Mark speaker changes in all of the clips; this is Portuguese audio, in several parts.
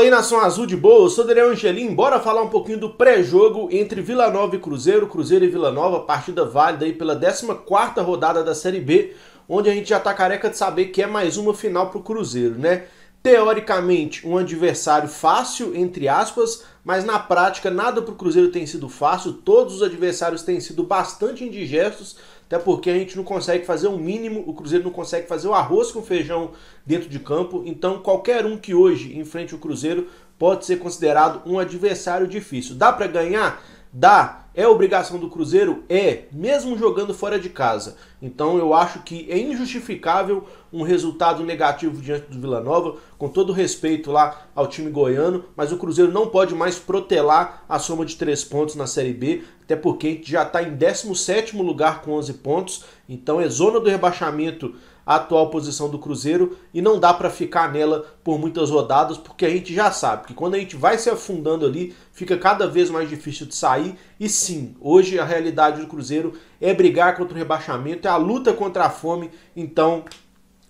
Speaker 1: Aí nação azul de boa, eu sou Daniel Angelim, bora falar um pouquinho do pré-jogo entre Vila Nova e Cruzeiro, Cruzeiro e Vila Nova, partida válida aí pela 14 rodada da Série B, onde a gente já tá careca de saber que é mais uma final pro Cruzeiro, né? Teoricamente um adversário fácil, entre aspas, mas na prática nada pro Cruzeiro tem sido fácil, todos os adversários têm sido bastante indigestos, até porque a gente não consegue fazer o um mínimo, o Cruzeiro não consegue fazer o arroz com feijão dentro de campo. Então, qualquer um que hoje enfrente o Cruzeiro pode ser considerado um adversário difícil. Dá para ganhar? Dá. É obrigação do Cruzeiro? É, mesmo jogando fora de casa. Então eu acho que é injustificável um resultado negativo diante do Vila Nova, com todo respeito lá ao time goiano, mas o Cruzeiro não pode mais protelar a soma de três pontos na Série B, até porque já está em 17 lugar com 11 pontos, então é zona do rebaixamento a atual posição do Cruzeiro e não dá para ficar nela por muitas rodadas, porque a gente já sabe que quando a gente vai se afundando ali, fica cada vez mais difícil de sair. E sim, hoje a realidade do Cruzeiro é brigar contra o rebaixamento, é a luta contra a fome, então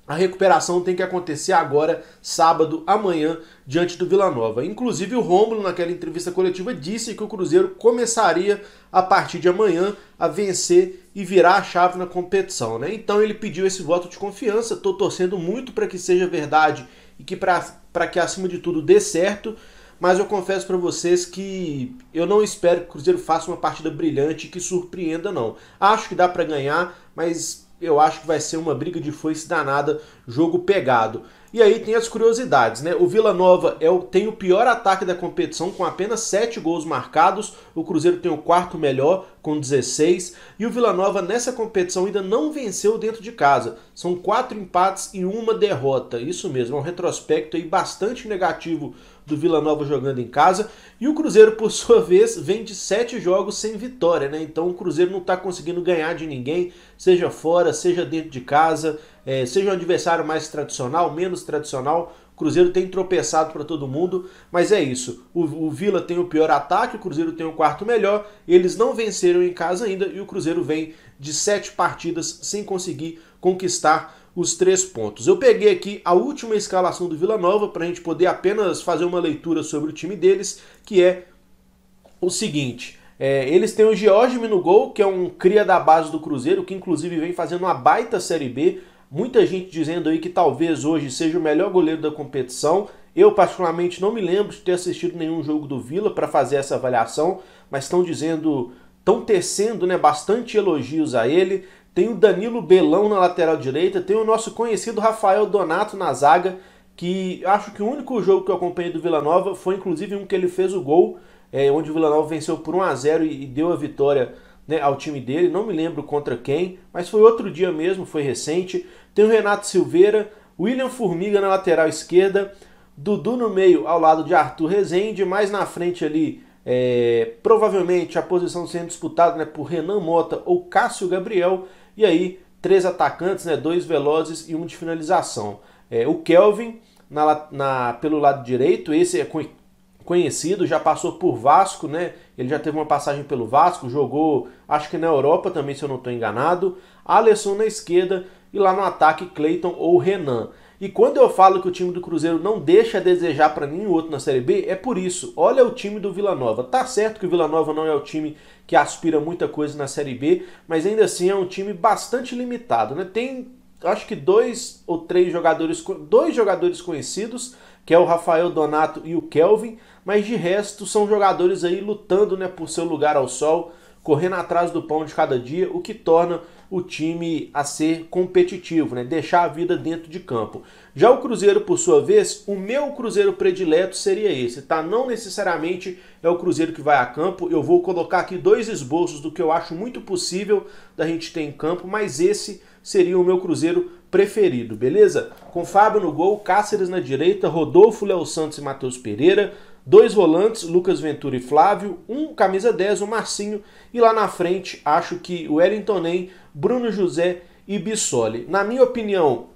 Speaker 1: a recuperação tem que acontecer agora, sábado, amanhã, diante do Vila Nova. Inclusive, o Rômulo, naquela entrevista coletiva, disse que o Cruzeiro começaria a partir de amanhã a vencer e virar a chave na competição. Né? Então, ele pediu esse voto de confiança. Estou torcendo muito para que seja verdade e que, para que, acima de tudo, dê certo. Mas eu confesso para vocês que eu não espero que o Cruzeiro faça uma partida brilhante que surpreenda, não. Acho que dá para ganhar, mas eu acho que vai ser uma briga de foice danada, jogo pegado. E aí tem as curiosidades, né? O Vila Nova é o, tem o pior ataque da competição, com apenas 7 gols marcados. O Cruzeiro tem o quarto melhor, com 16. E o Vila Nova nessa competição ainda não venceu dentro de casa. São quatro empates e uma derrota. Isso mesmo, é um retrospecto aí bastante negativo do Vila Nova jogando em casa. E o Cruzeiro, por sua vez, vem de sete jogos sem vitória, né? Então o Cruzeiro não está conseguindo ganhar de ninguém, seja fora, seja dentro de casa é, seja um adversário mais tradicional, menos tradicional. O Cruzeiro tem tropeçado para todo mundo, mas é isso. O, o Vila tem o pior ataque, o Cruzeiro tem o quarto melhor. Eles não venceram em casa ainda e o Cruzeiro vem de sete partidas sem conseguir conquistar os três pontos. Eu peguei aqui a última escalação do Vila Nova para a gente poder apenas fazer uma leitura sobre o time deles, que é o seguinte. É, eles têm o Georgime no gol, que é um cria da base do Cruzeiro, que inclusive vem fazendo uma baita Série B. Muita gente dizendo aí que talvez hoje seja o melhor goleiro da competição. Eu, particularmente, não me lembro de ter assistido nenhum jogo do Vila para fazer essa avaliação, mas estão dizendo, estão tecendo né, bastante elogios a ele. Tem o Danilo Belão na lateral direita, tem o nosso conhecido Rafael Donato na zaga, que acho que o único jogo que eu acompanhei do Vila Nova foi inclusive um que ele fez o gol, é, onde o Vila Nova venceu por 1 a 0 e, deu a vitória né, ao time dele. Não me lembro contra quem, mas foi outro dia mesmo, foi recente. Tem o Renato Silveira, William Formiga na lateral esquerda, Dudu no meio ao lado de Arthur Rezende, mais na frente ali, é, provavelmente a posição sendo disputada né, por Renan Mota ou Cássio Gabriel, e aí três atacantes, né, dois velozes e um de finalização. É, o Kelvin na, na, pelo lado direito, esse é conhecido, já passou por Vasco, né? Ele já teve uma passagem pelo Vasco, jogou acho que na Europa também, se eu não estou enganado. Alesson na esquerda e lá no ataque Cleiton ou Renan. E quando eu falo que o time do Cruzeiro não deixa a desejar para nenhum outro na Série B, é por isso. Olha o time do Vila Nova. Tá certo que o Vila Nova não é o time que aspira muita coisa na Série B, mas ainda assim é um time bastante limitado, né? Tem acho que dois ou três jogadores, dois jogadores conhecidos, que é o Rafael Donato e o Kelvin, mas de resto são jogadores aí lutando, né, por seu lugar ao sol, correndo atrás do pão de cada dia, o que torna o time a ser competitivo, né? deixar a vida dentro de campo. Já o Cruzeiro, por sua vez, o meu Cruzeiro predileto seria esse, tá? Não necessariamente é o Cruzeiro que vai a campo, eu vou colocar aqui dois esboços do que eu acho muito possível da gente ter em campo, mas esse seria o meu Cruzeiro preferido, beleza? Com Fábio no gol, Cáceres na direita, Rodolfo, Léo Santos e Matheus Pereira, dois volantes, Lucas Ventura e Flávio, um camisa 10, o Marcinho, e lá na frente acho que o Wellington Ney, Bruno José e Bissoli. Na minha opinião,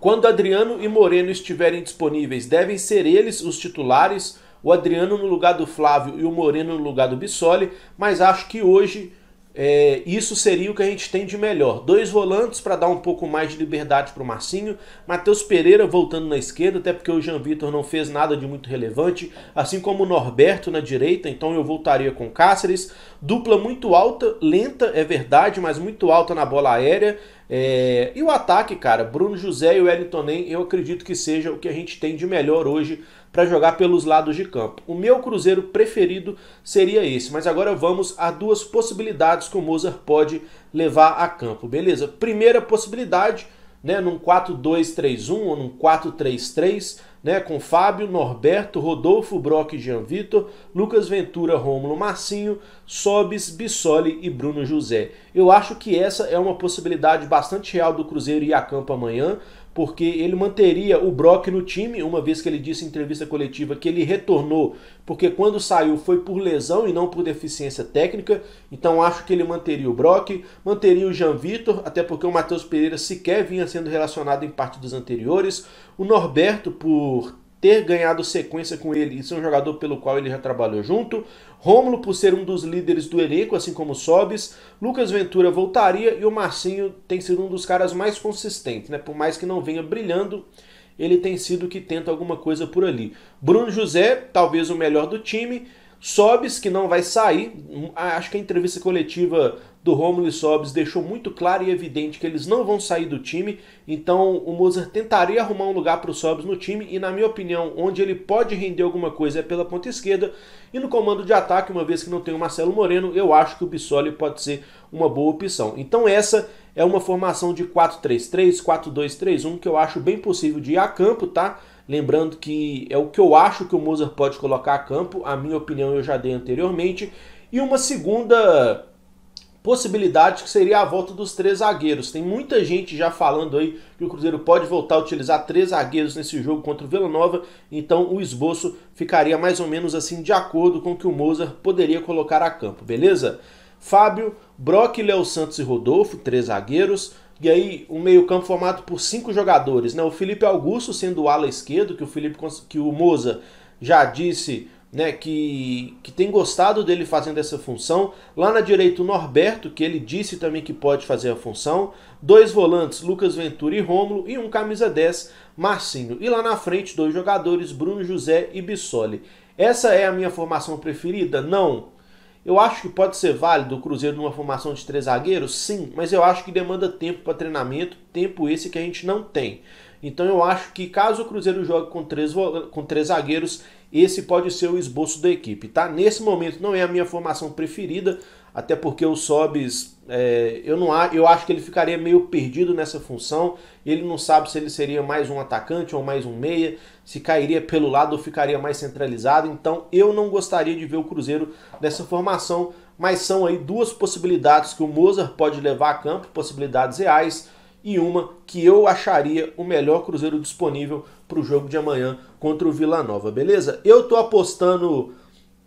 Speaker 1: quando Adriano e Moreno estiverem disponíveis, devem ser eles os titulares, o Adriano no lugar do Flávio e o Moreno no lugar do Bissoli, mas acho que hoje é, isso seria o que a gente tem de melhor. Dois volantes para dar um pouco mais de liberdade para o Marcinho. Matheus Pereira voltando na esquerda, até porque o Jean Vitor não fez nada de muito relevante. Assim como o Norberto na direita, então eu voltaria com Cáceres. Dupla muito alta, lenta, é verdade, mas muito alta na bola aérea. É, e o ataque, cara, Bruno José e o Wellington Nem, eu acredito que seja o que a gente tem de melhor hoje para jogar pelos lados de campo. O meu Cruzeiro preferido seria esse, mas agora vamos a duas possibilidades que o Mozart pode levar a campo, beleza? Primeira possibilidade, né, num 4-2-3-1 ou num 4-3-3, né, com Fábio, Norberto, Rodolfo, Brock e Jean Vitor, Lucas Ventura, Rômulo, Marcinho, Sobis, Bissoli e Bruno José. Eu acho que essa é uma possibilidade bastante real do Cruzeiro ir a campo amanhã, porque ele manteria o Brock no time, uma vez que ele disse em entrevista coletiva que ele retornou, porque quando saiu foi por lesão e não por deficiência técnica, então acho que ele manteria o Brock, manteria o Jean Vitor, até porque o Matheus Pereira sequer vinha sendo relacionado em partidas anteriores, o Norberto por ter ganhado sequência com ele e ser é um jogador pelo qual ele já trabalhou junto. Rômulo por ser um dos líderes do elenco, assim como Sobis. Lucas Ventura voltaria e o Marcinho tem sido um dos caras mais consistentes, né? Por mais que não venha brilhando, ele tem sido que tenta alguma coisa por ali. Bruno José, talvez o melhor do time. Sobis, que não vai sair. Hum, acho que a entrevista coletiva do Romulo e Sobis deixou muito claro e evidente que eles não vão sair do time, então o Mozart tentaria arrumar um lugar para o Sobis no time e na minha opinião, onde ele pode render alguma coisa é pela ponta esquerda e no comando de ataque, uma vez que não tem o Marcelo Moreno, eu acho que o Bissoli pode ser uma boa opção. Então essa é uma formação de 4-3-3, 4-2-3-1 que eu acho bem possível de ir a campo, tá? Lembrando que é o que eu acho que o Mozart pode colocar a campo, a minha opinião eu já dei anteriormente. E uma segunda possibilidade que seria a volta dos três zagueiros. Tem muita gente já falando aí que o Cruzeiro pode voltar a utilizar três zagueiros nesse jogo contra o Vila Nova, então o esboço ficaria mais ou menos assim de acordo com o que o Mozart poderia colocar a campo, beleza? Fábio, Brock, Léo Santos e Rodolfo, três zagueiros. E aí, um meio-campo formado por cinco jogadores, né? O Felipe Augusto sendo o ala esquerdo, que o Felipe que o Moza já disse né, que, que tem gostado dele fazendo essa função. Lá na direita, o Norberto, que ele disse também que pode fazer a função. Dois volantes, Lucas Ventura e Rômulo. E um camisa 10, Marcinho. E lá na frente, dois jogadores, Bruno José e Bissoli. Essa é a minha formação preferida? Não. Eu acho que pode ser válido o Cruzeiro numa formação de três zagueiros? Sim, mas eu acho que demanda tempo para treinamento, tempo esse que a gente não tem. Então eu acho que caso o Cruzeiro jogue com três, com três zagueiros, esse pode ser o esboço da equipe, tá? Nesse momento não é a minha formação preferida, até porque o Sobis, é, eu, não, eu acho que ele ficaria meio perdido nessa função, ele não sabe se ele seria mais um atacante ou mais um meia, se cairia pelo lado ou ficaria mais centralizado, então eu não gostaria de ver o Cruzeiro nessa formação, mas são aí duas possibilidades que o Mozart pode levar a campo, possibilidades reais, e uma que eu acharia o melhor Cruzeiro disponível para o jogo de amanhã contra o Vila Nova, beleza? Eu tô apostando.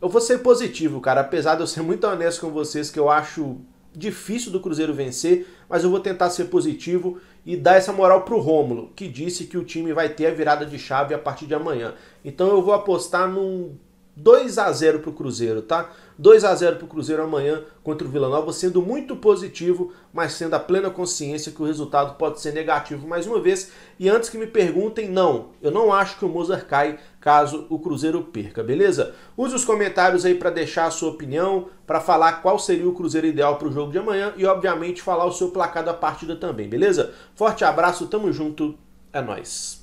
Speaker 1: Eu vou ser positivo, cara, apesar de eu ser muito honesto com vocês, que eu acho difícil do Cruzeiro vencer, mas eu vou tentar ser positivo e dar essa moral pro Rômulo, que disse que o time vai ter a virada de chave a partir de amanhã. Então eu vou apostar num 2 a 0 para o Cruzeiro, tá? 2 a 0 para o Cruzeiro amanhã contra o Vila Nova, sendo muito positivo, mas sendo a plena consciência que o resultado pode ser negativo mais uma vez. E antes que me perguntem, não, eu não acho que o Mozart cai caso o Cruzeiro perca, beleza? Use os comentários aí para deixar a sua opinião, para falar qual seria o Cruzeiro ideal para o jogo de amanhã e, obviamente, falar o seu placar da partida também, beleza? Forte abraço, tamo junto, é nóis!